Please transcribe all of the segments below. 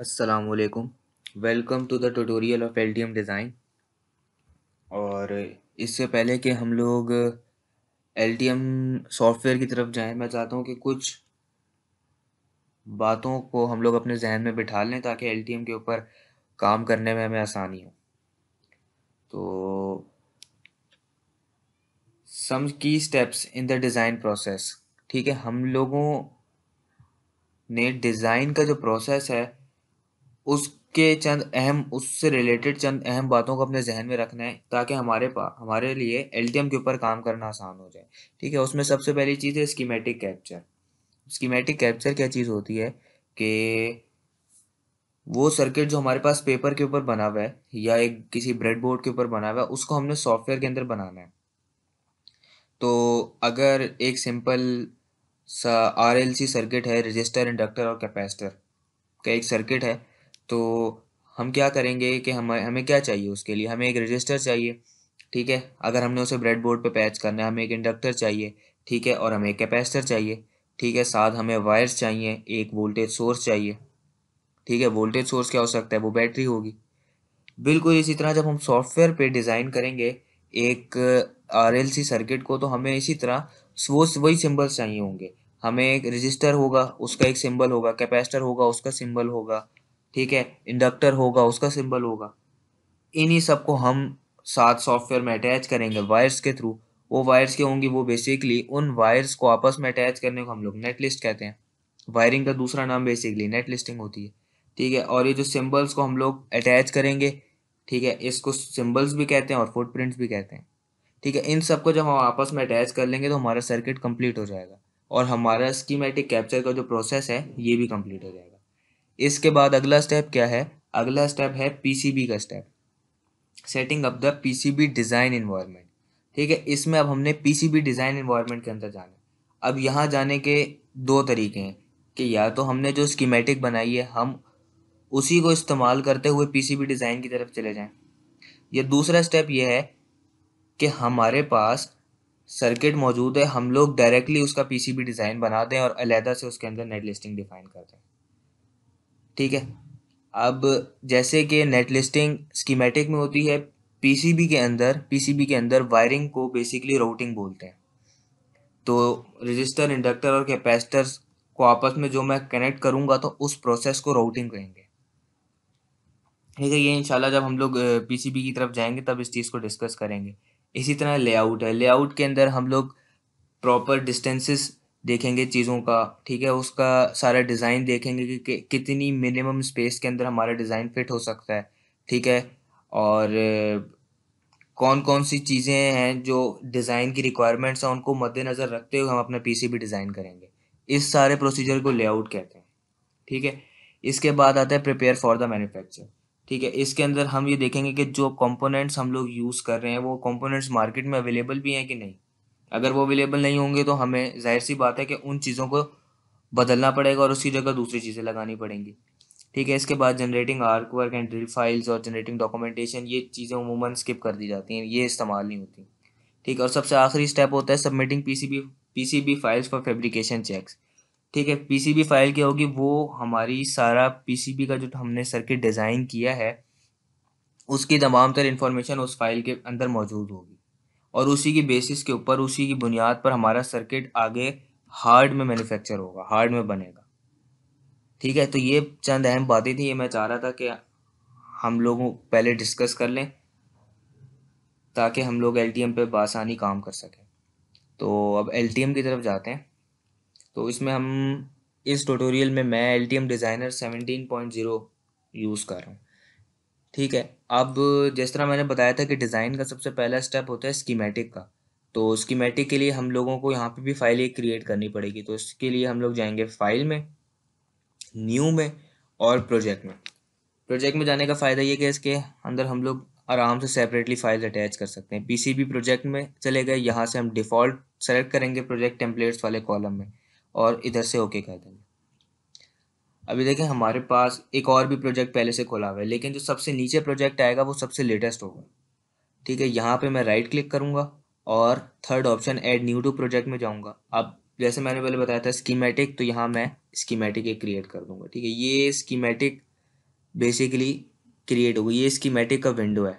Aslam welcome to the tutorial of M design और इससे पहले कि हम लोग एम सॉफ्टवेयर की तरफ जाएं मैं चाहता हूँ कि कुछ बातों को हम लोग अपने जहन में बिठा लें ताकि एम के ऊपर काम करने में हमें आसानी हो तो सम की steps in the design process ठीक है हम लोगों ने डिज़ाइन का जो प्रोसेस है उसके चंद अहम उससे रिलेटेड चंद अहम बातों को अपने जहन में रखना है ताकि हमारे पास हमारे लिए एल के ऊपर काम करना आसान हो जाए ठीक है उसमें सबसे पहली चीज़ है स्कीमेटिक कैप्चर स्कीमेटिक कैप्चर क्या चीज़ होती है कि वो सर्किट जो हमारे पास पेपर के ऊपर बना हुआ है या एक किसी ब्रेड बोर्ड के ऊपर बना हुआ है उसको हमने सॉफ्टवेयर के अंदर बनाना है तो अगर एक सिंपल सा आर सर्किट है रजिस्टर इंडक्टर और कैपेसिटर का एक सर्किट है तो हम क्या करेंगे कि हम हमें क्या चाहिए उसके लिए हमें एक रजिस्टर चाहिए ठीक है अगर हमने उसे ब्रेड बोर्ड पर पैच करना है हमें एक इंडक्टर चाहिए ठीक है और हमें एक कैपेसिटर चाहिए ठीक है साथ हमें वायर्स चाहिए एक वोल्टेज सोर्स चाहिए ठीक है वोल्टेज सोर्स क्या हो सकता है वो बैटरी होगी बिल्कुल इसी तरह जब हम सॉफ्टवेयर पे डिज़ाइन करेंगे एक आर एल सी सर्किट को तो हमें इसी तरह वो वही सिम्बल्स चाहिए होंगे हमें एक रजिस्टर होगा उसका एक सिंबल होगा कैपेसिटर होगा उसका सिंबल होगा ठीक है इंडक्टर होगा उसका सिंबल होगा इन्हीं सबको हम साथ सॉफ्टवेयर में अटैच करेंगे वायर्स के थ्रू वो वायर्स के होंगी वो बेसिकली उन वायर्स को आपस में अटैच करने को हम लोग नेट लिस्ट कहते हैं वायरिंग का दूसरा नाम बेसिकली नेट लिस्टिंग होती है ठीक है और ये जो सिम्बल्स को हम लोग अटैच करेंगे ठीक है इसको सिम्बल्स भी कहते हैं और फुटप्रिंट्स भी कहते हैं ठीक है इन सबको जब हम आपस में अटैच कर लेंगे तो हमारा सर्किट कंप्लीट हो जाएगा और हमारा स्कीमेटिक कैप्चर का जो प्रोसेस है ये भी कंप्लीट हो जाएगा इसके बाद अगला स्टेप क्या है अगला स्टेप है पीसीबी का step setting up the PCB design environment ठीक है इसमें अब हमने पीसीबी डिज़ाइन इन्वायरमेंट के अंदर जाना है अब यहाँ जाने के दो तरीके हैं कि या तो हमने जो स्कीमेटिक बनाई है हम उसी को इस्तेमाल करते हुए पीसीबी डिज़ाइन की तरफ चले जाएं या दूसरा स्टेप यह है कि हमारे पास सर्किट मौजूद है हम लोग डायरेक्टली उसका पीसीबी डिज़ाइन बना दें और अलहदा से उसके अंदर नेट लिस्टिंग डिफाइन कर दें ठीक है अब जैसे कि नेट लिस्टिंग स्कीमेटिक में होती है पीसीबी के अंदर पीसीबी के अंदर वायरिंग को बेसिकली राउटिंग बोलते हैं तो रजिस्टर इंडक्टर और कैपेसिटर्स को आपस में जो मैं कनेक्ट करूंगा तो उस प्रोसेस को राउटिंग कहेंगे ठीक है ये इंशाल्लाह जब हम लोग पीसीबी की तरफ जाएंगे तब इस चीज़ को डिस्कस करेंगे इसी तरह लेआउट है लेआउट के अंदर हम लोग प्रॉपर डिस्टेंसेस देखेंगे चीज़ों का ठीक है उसका सारा डिज़ाइन देखेंगे कि, कितनी मिनिमम स्पेस के अंदर हमारा डिज़ाइन फिट हो सकता है ठीक है और कौन कौन सी चीज़ें हैं जो डिज़ाइन की रिक्वायरमेंट्स हैं उनको मद्देनज़र रखते हुए हम अपना पीसीबी डिज़ाइन करेंगे इस सारे प्रोसीजर को लेआउट कहते हैं ठीक है इसके बाद आता है प्रिपेयर फॉर द मैन्युफैक्चर ठीक है इसके अंदर हम ये देखेंगे कि जो कंपोनेंट्स हम लोग यूज़ कर रहे हैं वो कंपोनेंट्स मार्केट में अवेलेबल भी हैं कि नहीं अगर वो अवेलेबल नहीं होंगे तो हमें जाहिर सी बात है कि उन चीज़ों को बदलना पड़ेगा और उसकी जगह दूसरी चीज़ें लगानी पड़ेंगी ठीक है इसके बाद generating artwork and drill files और जनरेटिंग डॉक्यूमेंटेशन ये चीज़ें उमूमा स्किप कर दी जाती हैं ये इस्तेमाल नहीं होती ठीक है और सबसे आखिरी स्टेप होता है submitting PCB PCB files for fabrication checks ठीक है पीसीबी फाइल क्या होगी वो हमारी सारा पीसीबी का जो हमने सर्किट डिज़ाइन किया है उसकी तमाम तर इन्फॉर्मेशन उस फाइल के अंदर मौजूद होगी और उसी की बेसिस के ऊपर उसी की बुनियाद पर हमारा सर्किट आगे हार्ड में मैन्युफैक्चर होगा हार्ड में बनेगा ठीक है तो ये चंद अहम बातें थी ये मैं चाह रहा था कि हम लोगों पहले डिस्कस कर लें ताकि हम लोग एल पे बासानी काम कर सकें तो अब एल की तरफ जाते हैं तो इसमें हम इस ट्यूटोरियल में मैं L T M designer seventeen point zero use कर रहा हूँ ठीक है अब जिस तरह मैंने बताया था कि डिज़ाइन का सबसे पहला स्टेप होता है स्कीमेटिक का तो स्कीमेटिक के लिए हम लोगों को यहाँ पे भी फाइल एक क्रिएट करनी पड़ेगी तो इसके लिए हम लोग जाएंगे फाइल में न्यू में और प्रोजेक्ट में प्रोजेक्ट में जाने का फ़ायदा ये कि इसके अंदर हम लोग आराम से सेपरेटली फाइल अटैच कर सकते हैं पीसीबी प्रोजेक्ट में चले गए यहाँ से हम डिफ़ॉल्ट सेलेक्ट करेंगे प्रोजेक्ट टेम्पलेट्स वाले कॉलम में और इधर से ओके कर देंगे अभी देखें हमारे पास एक और भी प्रोजेक्ट पहले से खोला हुआ है लेकिन जो सबसे नीचे प्रोजेक्ट आएगा वो सबसे लेटेस्ट होगा ठीक है यहाँ पे मैं राइट क्लिक करूँगा और third option add new to project में जाऊँगा अब जैसे मैंने पहले बताया था स्कीमेटिक तो यहाँ मैं स्कीमेटिक एक क्रिएट कर दूँगा ठीक है ये स्कीमेटिक बेसिकली क्रिएट होगी ये स्कीमेटिक का विंडो है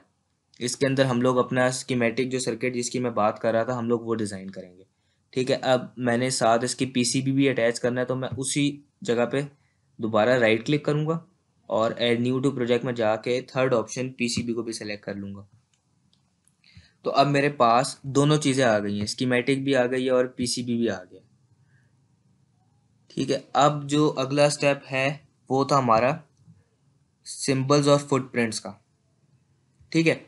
इसके अंदर हम लोग अपना स्कीमेटिक जो सर्किट जिसकी मैं बात कर रहा था हम लोग वो डिज़ाइन करेंगे ठीक है अब मैंने साथ इसकी पी भी अटैच करना है तो मैं उसी जगह पर दोबारा राइट क्लिक करूँगा और एड न्यू टू प्रोजेक्ट में जाके थर्ड ऑप्शन पीसीबी को भी सिलेक्ट कर लूँगा तो अब मेरे पास दोनों चीज़ें आ गई हैं स्कीमेटिक भी आ गई है और पीसीबी भी आ गया ठीक है अब जो अगला स्टेप है वो था हमारा सिंबल्स और फुटप्रिंट्स का ठीक है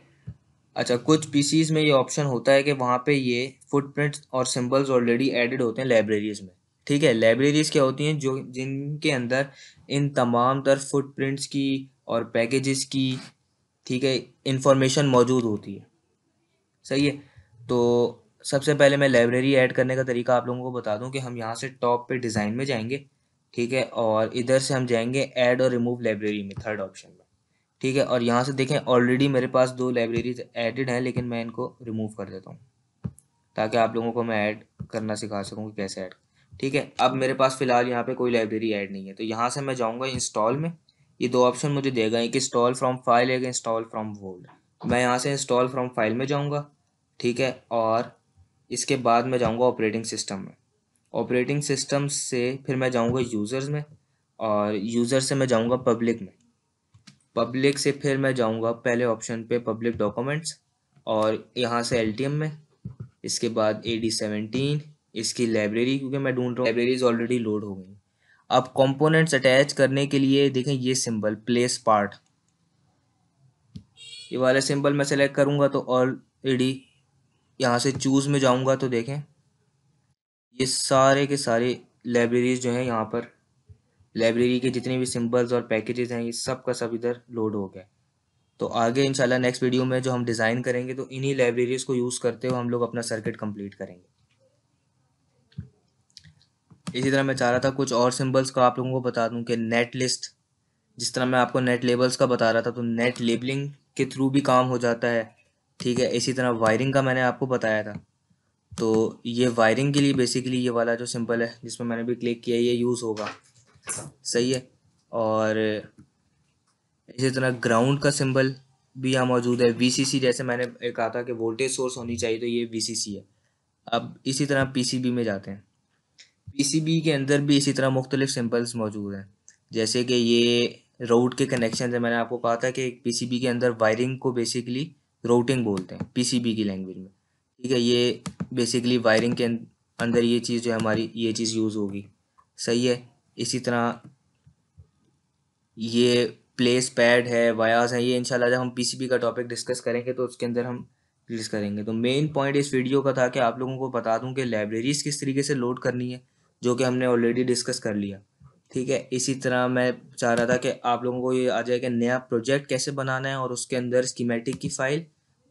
अच्छा कुछ पीसीज में ये ऑप्शन होता है कि वहाँ पे ये फुटप्रिंट्स और सिंबल्स ऑलरेडी एडेड होते हैं लाइब्रेरीज में ठीक है लाइब्रेरीज क्या होती हैं जो जिनके अंदर इन तमाम तर फुटप्रिंट्स की और पैकेजेस की ठीक है इंफॉर्मेशन मौजूद होती है सही है तो सबसे पहले मैं लाइब्रेरी ऐड करने का तरीका आप लोगों को बता दूं कि हम यहाँ से टॉप पे डिज़ाइन में जाएंगे ठीक है और इधर से हम जाएंगे ऐड और रिमूव लाइब्रेरी में थर्ड ऑप्शन में ठीक है और यहाँ से देखें ऑलरेडी मेरे पास दो लाइब्रेरीज एडिड हैं लेकिन मैं इनको रिमूव कर देता हूँ ताकि आप लोगों को मैं ऐड करना सिखा सकूँ कि कैसे ऐड ठीक है अब मेरे पास फिलहाल यहाँ पे कोई लाइब्रेरी ऐड नहीं है तो यहाँ से मैं जाऊँगा इंस्टॉल में ये दो ऑप्शन मुझे देगा एक इंस्टॉल फ्रॉम फाइल एक इंस्टॉल फ्रॉम वोल्ड मैं यहाँ से इंस्टॉल फ्रॉम फाइल में जाऊँगा ठीक है और इसके बाद मैं जाऊँगा ऑपरेटिंग सिस्टम में ऑपरेटिंग सिस्टम से फिर मैं जाऊँगा यूज़र्स में और यूज़र से मैं जाऊँगा पब्लिक में पब्लिक से फिर मैं जाऊँगा पहले ऑप्शन पर पब्लिक डॉक्यूमेंट्स और यहाँ से एल में इसके बाद ए डी सेवेंटीन इसकी लाइब्रेरी क्योंकि मैं ढूंढ रहा हूँ लाइब्रेरीज ऑलरेडी लोड हो गई अब कंपोनेंट्स अटैच करने के लिए देखें ये सिंबल प्लेस पार्ट ये वाला सिंबल मैं सेलेक्ट करूंगा तो ऑलरेडी यहाँ से चूज़ में जाऊंगा तो देखें ये सारे के सारे लाइब्रेरीज जो हैं यहाँ पर लाइब्रेरी के जितने भी सिंबल्स और पैकेजेस हैं ये सब का सब इधर लोड हो गया तो आगे इंशाल्लाह नेक्स्ट वीडियो में जो हम डिज़ाइन करेंगे तो इन्हीं लाइब्रेरीज़ को यूज़ करते हुए हम लोग अपना सर्किट कंप्लीट करेंगे इसी तरह मैं चाह रहा था कुछ और सिम्बल्स का आप लोगों को बता दूं कि नेट लिस्ट जिस तरह मैं आपको नेट लेबल्स का बता रहा था तो नेट लेबलिंग के थ्रू भी काम हो जाता है ठीक है इसी तरह वायरिंग का मैंने आपको बताया था तो ये वायरिंग के लिए बेसिकली ये वाला जो सिंपल है जिसमें मैंने भी क्लिक किया ये यूज़ होगा सही है और इसी तरह ग्राउंड का सिंबल भी यहाँ मौजूद है वीसीसी जैसे मैंने कहा था कि वोल्टेज सोर्स होनी चाहिए तो ये वीसीसी है अब इसी तरह पीसीबी में जाते हैं पीसीबी के अंदर भी इसी तरह मुख्तलिफ सिंपल्स मौजूद हैं जैसे कि ये रोड के कनेक्शन है मैंने आपको कहा था कि पीसीबी के अंदर वायरिंग को बेसिकली रोटिंग बोलते हैं पीसीबी की लैंग्वेज में ठीक है ये बेसिकली वायरिंग के अंदर ये चीज़ जो है हमारी ये चीज़ यूज़ होगी सही है इसी तरह ये प्लेस पैड है वायास हैं ये इनशाला जब हम पी का टॉपिक डिस्कस करेंगे तो उसके अंदर हम डिस्कस करेंगे तो मेन पॉइंट इस वीडियो का था कि आप लोगों को बता दूं कि लाइब्रेरीज़ किस तरीके से लोड करनी है जो कि हमने ऑलरेडी डिस्कस कर लिया ठीक है इसी तरह मैं चाह रहा था कि आप लोगों को ये आ जाए कि नया प्रोजेक्ट कैसे बनाना है और उसके अंदर स्कीमेटिक की फ़ाइल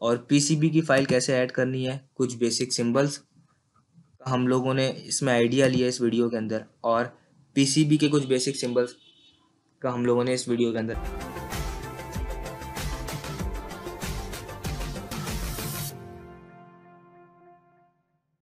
और पीसीबी की फ़ाइल कैसे ऐड करनी है कुछ बेसिक सिंबल्स हम लोगों ने इसमें आइडिया लिया इस वीडियो के अंदर और पीसीबी के कुछ बेसिक सिंबल्स का हम लोगों ने इस वीडियो के अंदर